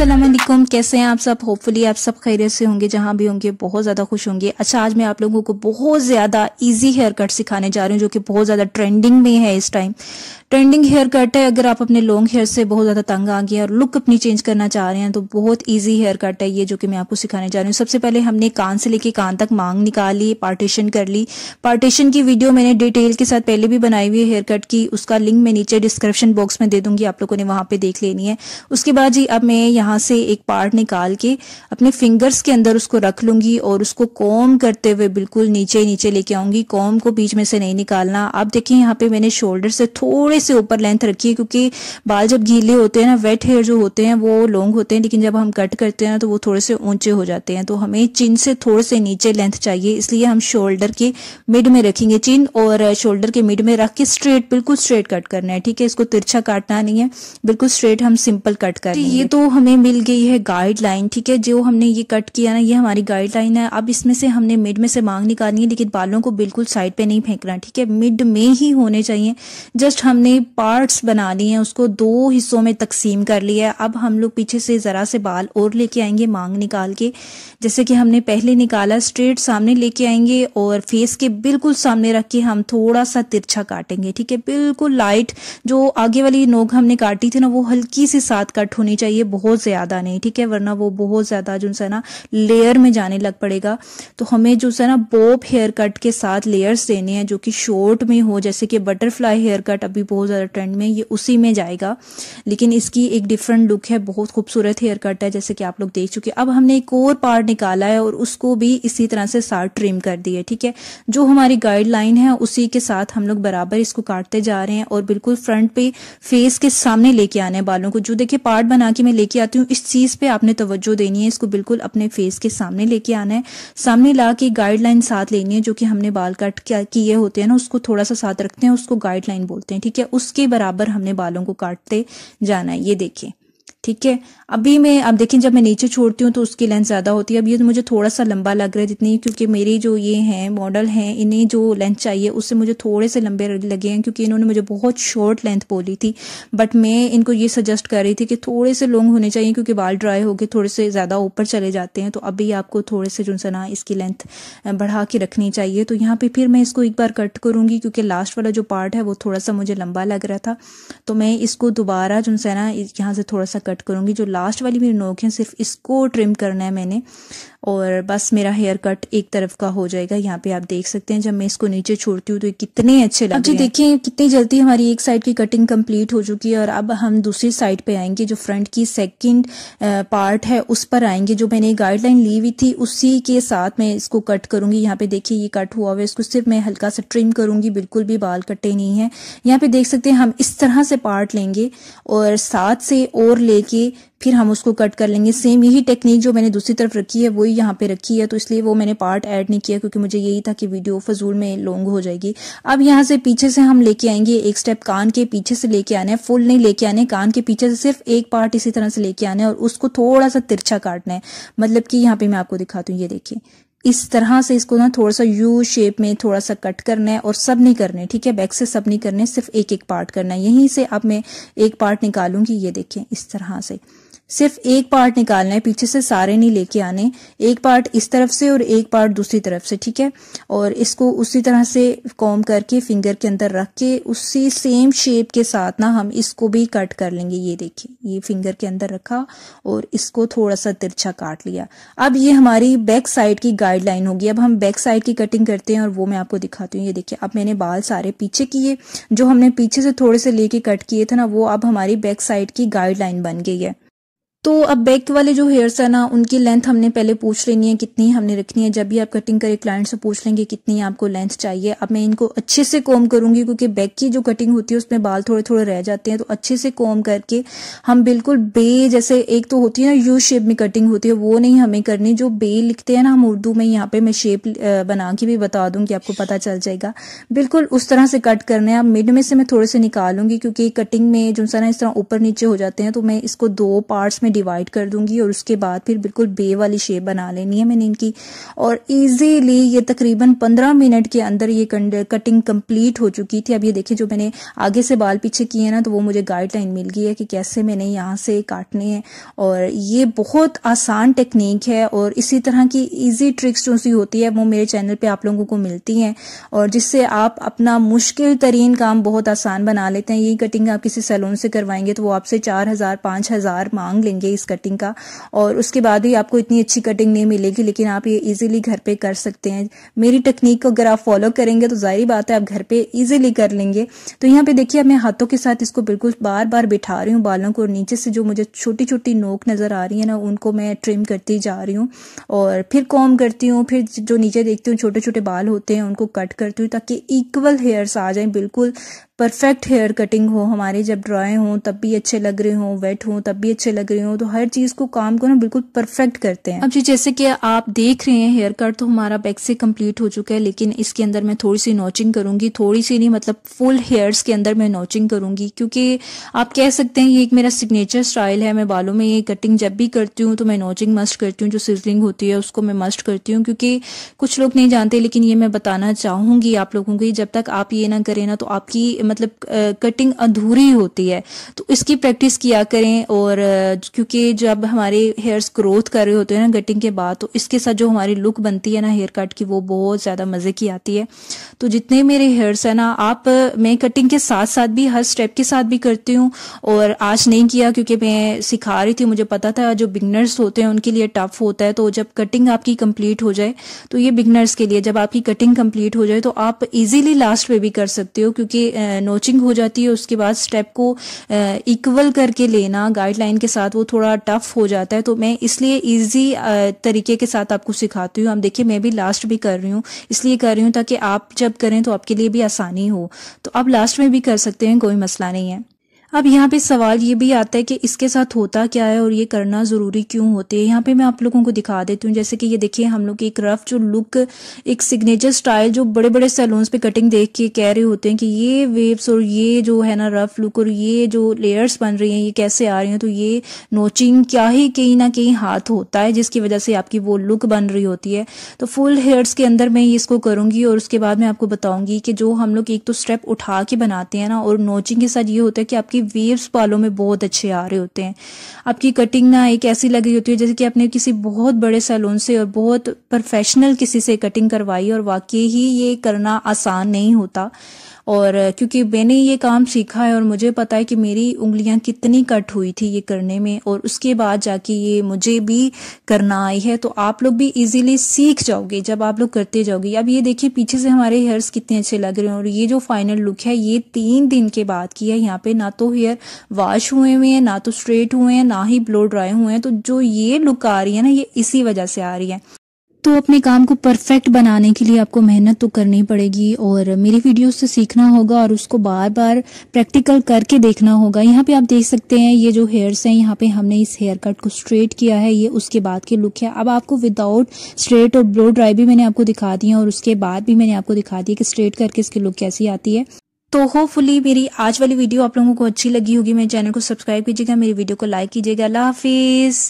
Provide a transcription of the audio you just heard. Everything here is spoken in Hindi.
असलम कैसे हैं आप सब होपफुली आप सब खैरियत से होंगे जहां भी होंगे बहुत ज़्यादा खुश होंगे अच्छा आज मैं आप लोगों को बहुत ज़्यादा इजी हेयर कट सिखाने जा रही हूँ जो कि बहुत ज़्यादा ट्रेंडिंग में है इस टाइम ट्रेंडिंग हेयर कट है अगर आप अपने लॉन्ग हेयर से बहुत ज़्यादा तंग आ गया और लुक अपनी चेंज करना चाह रहे हैं तो बहुत ईजी हेयर कट है ये जो कि मैं आपको सिखाने जा रही हूँ सबसे पहले हमने कान से लेके कान तक मांग निकाली पार्टीशन कर ली पार्टीशन की वीडियो मैंने डिटेल के साथ पहले भी बनाई हुई है हेयर कट की उसका लिंक मैं नीचे डिस्क्रिप्शन बॉक्स में दे दूंगी आप लोगों ने वहां पर देख लेनी है उसके बाद जी अब मैं यहाँ से एक पार्ट निकाल के अपने फिंगर्स के अंदर उसको रख लूंगी और उसको कॉम करते हुए बिल्कुल नीचे नीचे लेके आऊंगी कॉम को बीच में से नहीं निकालना आप देखिए यहाँ पे मैंने शोल्डर से थोड़े से ऊपर लेंथ रखिए क्योंकि बाल जब गीले होते हैं ना वेट हेयर जो होते हैं वो लॉन्ग होते हैं लेकिन जब हम कट करते हैं ना तो वो थोड़े से ऊंचे हो जाते हैं तो हमें चिन से थोड़े से नीचे लेंथ चाहिए इसलिए हम शोल्डर के मिड में रखेंगे चिन और शोल्डर uh, के मिड में रख के स्ट्रेट बिल्कुल स्ट्रेट कट करना है ठीक है इसको तिरछा काटना नहीं है बिल्कुल स्ट्रेट हम सिंपल कट कर ये तो हमें मिल गई है गाइडलाइन ठीक है जो हमने ये कट किया ना ये हमारी गाइडलाइन है अब इसमें से हमने मिड में से मांग निकालनी है लेकिन बालों को बिल्कुल साइड पे नहीं फेंकना ठीक है मिड में ही होने चाहिए जस्ट हमने हमने पार्ट्स बना लिए हैं उसको दो हिस्सों में तकसीम कर लिया है अब हम लोग पीछे से ज़रा से बाल और लेके आएंगे मांग निकाल के जैसे कि हमने पहले निकाला स्ट्रेट सामने लेके आएंगे और फेस के बिल्कुल सामने रख के हम थोड़ा सा तिरछा काटेंगे ठीक है बिल्कुल लाइट जो आगे वाली नोक हमने काटी थी ना वो हल्की से साथ कट होनी चाहिए बहुत ज़्यादा नहीं ठीक है वरना वो बहुत ज़्यादा जो है ना लेयर में जाने लग पड़ेगा तो हमें जो है ना बोप हेयर कट के साथ लेयर्स देने हैं जो कि शॉर्ट में हो जैसे कि बटरफ्लाई हेयर कट अभी बहुत बहुत ज़्यादा ट्रेंड में ये उसी में जाएगा लेकिन इसकी एक डिफरेंट लुक है बहुत खूबसूरत हेयर कट है जैसे कि आप लोग देख चुके अब हमने एक और पार्ट निकाला है और उसको भी इसी तरह से साथ ट्रिम कर दिया ठीक है जो हमारी गाइडलाइन है उसी के साथ हम लोग बराबर इसको काटते जा रहे हैं और बिल्कुल फ्रंट पे फेस के सामने लेके आने बालों को जो देखिए पार्ट बना के मैं लेके आती हूँ इस चीज़ पे आपने तवज्जो देनी है इसको बिल्कुल अपने फेस के सामने लेके आना है सामने ला के गाइडलाइन साथ लेनी है जो कि हमने बाल कट किए होते हैं ना उसको थोड़ा सा साथ रखते हैं उसको गाइडलाइन बोलते हैं ठीक है उसके बराबर हमने बालों को काटते जाना है ये देखिए ठीक है अभी मैं अब देखें जब मैं नीचे छोड़ती हूँ तो उसकी लेंथ ज़्यादा होती है अब ये तो मुझे थोड़ा सा लंबा लग रहा है जितनी क्योंकि मेरे जो ये हैं मॉडल हैं इन्हें जो लेंथ चाहिए उससे मुझे थोड़े से लंबे लगे हैं क्योंकि इन्होंने मुझे बहुत शॉर्ट लेंथ बोली थी बट मैं इनको ये सजेस्ट कर रही थी कि थोड़े से लॉन्ग होने चाहिए क्योंकि बाल ड्राई हो गए थोड़े से ज़्यादा ऊपर चले जाते हैं तो अभी आपको थोड़े से जो ना इसकी लेंथ बढ़ा के रखनी चाहिए तो यहाँ पर फिर मैं इसको एक बार कट करूँगी क्योंकि लास्ट वाला जो पार्ट है वो थोड़ा सा मुझे लंबा लग रहा था तो मैं इसको दोबारा जो सा ना यहाँ से थोड़ा सा कट करूंगी जो लास्ट वाली मेरी नोक है सिर्फ इसको ट्रिम करना है मैंने और बस मेरा हेयर कट एक तरफ का हो जाएगा यहाँ पे आप देख सकते हैं जब मैं इसको नीचे छोड़ती हूँ तो कितने अच्छे लग जी देखिए कितनी जल्दी हमारी एक साइड की कटिंग कंप्लीट हो चुकी है और अब हम दूसरी साइड पे आएंगे जो फ्रंट की सेकंड पार्ट है उस पर आएंगे जो मैंने गाइडलाइन ली हुई थी उसी के साथ मैं इसको कट करूंगी यहाँ पे देखिए ये कट हुआ हुआ इसको सिर्फ मैं हल्का सा ट्रिम करूंगी बिल्कुल भी बाल कटे नहीं है यहाँ पे देख सकते हैं हम इस तरह से पार्ट लेंगे और साथ से और ले लेके फिर हम उसको कट कर लेंगे सेम यही टेक्निक जो मैंने दूसरी तरफ रखी है वही यहाँ पे रखी है तो इसलिए वो मैंने पार्ट ऐड नहीं किया क्योंकि मुझे यही था कि वीडियो फजूल में लॉन्ग हो जाएगी अब यहाँ से पीछे से हम लेके आएंगे एक स्टेप कान के पीछे से लेके आने फुल नहीं लेके आने कान के पीछे से सिर्फ एक पार्ट इसी तरह से लेके आने और उसको थोड़ा सा तिरछा काटना है मतलब कि यहाँ पे मैं आपको दिखाती हूँ ये देखिए इस तरह से इसको ना थोड़ा सा यू शेप में थोड़ा सा कट करना है और सब नहीं करने ठीक है बैक से सब नहीं करने सिर्फ एक एक पार्ट करना है यहीं से अब मैं एक पार्ट निकालूंगी ये देखें इस तरह से सिर्फ एक पार्ट निकालना है पीछे से सारे नहीं लेके आने एक पार्ट इस तरफ से और एक पार्ट दूसरी तरफ से ठीक है और इसको उसी तरह से कॉम करके फिंगर के अंदर रख के उसी सेम शेप के साथ ना हम इसको भी कट कर लेंगे ये देखिए ये फिंगर के अंदर रखा और इसको थोड़ा सा तिरछा काट लिया अब ये हमारी बैक साइड की गाइडलाइन होगी अब हम बैक साइड की कटिंग करते हैं और वो मैं आपको दिखाती हूँ ये देखिए अब मैंने बाल सारे पीछे किए जो हमने पीछे से थोड़े से लेके कट किए थे ना वो अब हमारी बैक साइड की गाइडलाइन बन गई है तो अब बैक वाले जो हेयर्स है ना उनकी लेंथ हमने पहले पूछ लेनी है कितनी हमने रखनी है जब भी आप कटिंग करें क्लाइंट से पूछ लेंगे कितनी आपको लेंथ चाहिए अब मैं इनको अच्छे से कोम करूंगी क्योंकि बैक की जो कटिंग होती है उसमें बाल थोड़े थोड़े रह जाते हैं तो अच्छे से कोम करके हम बिल्कुल बे जैसे एक तो होती है ना यू शेप में कटिंग होती है वो नहीं हमें करनी जो बे लिखते हैं ना हम उर्दू में यहाँ पे मैं शेप बना के भी बता दूंगी आपको पता चल जाएगा बिल्कुल उस तरह से कट करने हैं मिड में से मैं थोड़े से निकालूंगी क्योंकि कटिंग में जो सर इस तरह ऊपर नीचे हो जाते हैं तो मैं इसको दो पार्ट्स में डिवाइड कर दूंगी और उसके बाद फिर बिल्कुल बे वाली शेप बना लेनी है मैंने इनकी और इजीली ये तकरीबन पंद्रह मिनट के अंदर ये कटिंग कंप्लीट हो चुकी थी अब ये देखिए जो मैंने आगे से बाल पीछे किए हैं ना तो वो मुझे गाइडलाइन मिल गई है कि कैसे मैंने यहाँ से काटने हैं और ये बहुत आसान टेक्निक है और इसी तरह की ईजी ट्रिक्स जो सी होती है वो मेरे चैनल पे आप लोगों को मिलती हैं और जिससे आप अपना मुश्किल तरीन काम बहुत आसान बना लेते हैं ये कटिंग आप किसी सैलून से करवाएंगे तो वो आपसे चार हजार पांच हजार मांग लेंगे करेंगे इस कटिंग का और उसके बाद ही आपको इतनी अच्छी कटिंग नहीं मिलेगी लेकिन आप ये इजीली घर पे कर सकते हैं मेरी टेक्निक को अगर आप फॉलो करेंगे तो जाहिर बात है आप घर पे इजीली कर लेंगे तो यहाँ पे देखिए मैं हाथों के साथ इसको बिल्कुल बार बार बिठा रही हूँ बालों को नीचे से जो मुझे छोटी छोटी नोक नज़र आ रही है ना उनको मैं ट्रिम करती जा रही हूँ और फिर कॉम करती हूँ फिर जो नीचे देखती हूँ छोटे छोटे बाल होते हैं उनको कट करती हूँ ताकि इक्वल हेयर्स आ जाए बिल्कुल परफेक्ट हेयर कटिंग हो हमारे जब ड्राए हों तब भी अच्छे लग रहे हो वेट हों तब भी अच्छे लग रहे हो तो हर चीज को काम को ना बिल्कुल परफेक्ट करते हैं अब जी जैसे कि आप देख रहे हैं हेयर कट तो हमारा बैक से कंप्लीट हो चुका है लेकिन इसके अंदर मैं थोड़ी सी नोचिंग करूंगी थोड़ी सी नहीं मतलब फुल हेयर्स के अंदर मैं नोचिंग करूंगी क्योंकि आप कह सकते हैं ये एक मेरा सिग्नेचर स्टाइल है मैं बालों में ये कटिंग जब भी करती हूँ तो मैं नोचिंग मस्ट करती हूँ जो सिजलिंग होती है उसको मैं मस्ट करती हूँ क्योंकि कुछ लोग नहीं जानते लेकिन ये मैं बताना चाहूंगी आप लोगों को जब तक आप ये ना करें ना तो आपकी मतलब कटिंग अधूरी होती है तो इसकी प्रैक्टिस किया करें और क्योंकि जब हमारे हेयर्स ग्रोथ कर रहे होते हैं ना कटिंग के बाद तो इसके साथ जो हमारी लुक बनती है ना हेयर कट की वो बहुत ज़्यादा मज़े की आती है तो जितने मेरे हेयर्स है ना आप मैं कटिंग के साथ साथ भी हर स्टेप के साथ भी करती हूँ और आज नहीं किया क्योंकि मैं सिखा रही थी मुझे पता था जो बिगनर्स होते हैं उनके लिए टफ होता है तो जब कटिंग आपकी कंप्लीट हो जाए तो ये बिगनर्स के लिए जब आपकी कटिंग कंप्लीट हो जाए तो आप इजीली लास्ट पे भी कर सकते हो क्योंकि नोचिंग हो जाती है उसके बाद स्टेप को इक्वल करके लेना गाइडलाइन के साथ वो थोड़ा टफ हो जाता है तो मैं इसलिए इजी तरीके के साथ आपको सिखाती हूँ आप देखिए मैं भी लास्ट भी कर रही हूँ इसलिए कर रही हूँ ताकि आप जब करें तो आपके लिए भी आसानी हो तो आप लास्ट में भी कर सकते हैं कोई मसला नहीं है अब यहाँ पे सवाल ये भी आता है कि इसके साथ होता क्या है और ये करना ज़रूरी क्यों होते हैं यहाँ पे मैं आप लोगों को दिखा देती हूँ जैसे कि ये देखिए हम लोग की एक रफ जो लुक एक सिग्नेचर स्टाइल जो बड़े बड़े सैलून्स पे कटिंग देख के कह रहे होते हैं कि ये वेव्स और ये जो है ना रफ लुक और ये जो लेयर्स बन रही हैं ये कैसे आ रही हैं तो ये नोचिंग क्या ही कहीं ना कहीं हाथ होता है जिसकी वजह से आपकी वो लुक बन रही होती है तो फुल हेयर्स के अंदर मैं इसको करूँगी और उसके बाद मैं आपको बताऊँगी कि जो हम लोग एक तो स्टेप उठा के बनाते हैं ना और नोचिंग के साथ ये होता है कि आपकी आपकी वेव्स बालों में बहुत अच्छे आ रहे होते हैं आपकी कटिंग ना एक ऐसी लगी होती है जैसे कि आपने किसी बहुत बड़े सैलून से और बहुत प्रोफेशनल किसी से कटिंग करवाई और वाकई ही ये करना आसान नहीं होता और क्योंकि मैंने ये काम सीखा है और मुझे पता है कि मेरी उंगलियां कितनी कट हुई थी ये करने में और उसके बाद जाके ये मुझे भी करना आई है तो आप लोग भी इजीली सीख जाओगे जब आप लोग करते जाओगे अब ये देखिए पीछे से हमारे हेयर्स कितने अच्छे लग रहे हैं और ये जो फाइनल लुक है ये तीन दिन के बाद की है यहाँ पे ना तो हेयर वॉश हुए हुए हैं ना तो स्ट्रेट हुए हैं ना ही ब्लो ड्राई हुए हैं तो जो ये लुक आ रही है ना ये इसी वजह से आ रही है तो अपने काम को परफेक्ट बनाने के लिए आपको मेहनत तो करनी पड़ेगी और मेरी वीडियो से सीखना होगा और उसको बार बार प्रैक्टिकल करके देखना होगा यहाँ पे आप देख सकते हैं ये जो हेयर्स हैं यहाँ पे हमने इस हेयर कट को स्ट्रेट किया है ये उसके बाद के लुक है अब आपको विदाउट स्ट्रेट और ब्लो ड्राई भी मैंने आपको दिखा दी है और उसके बाद भी मैंने आपको दिखा दी कि स्ट्रेट करके इसकी लुक कैसी आती है तो होपफुली मेरी आज वाली वीडियो आप लोगों को अच्छी लगी होगी मेरे चैनल को सब्सक्राइब कीजिएगा मेरी वीडियो को लाइक कीजिएगा अल्लाह हाफिज़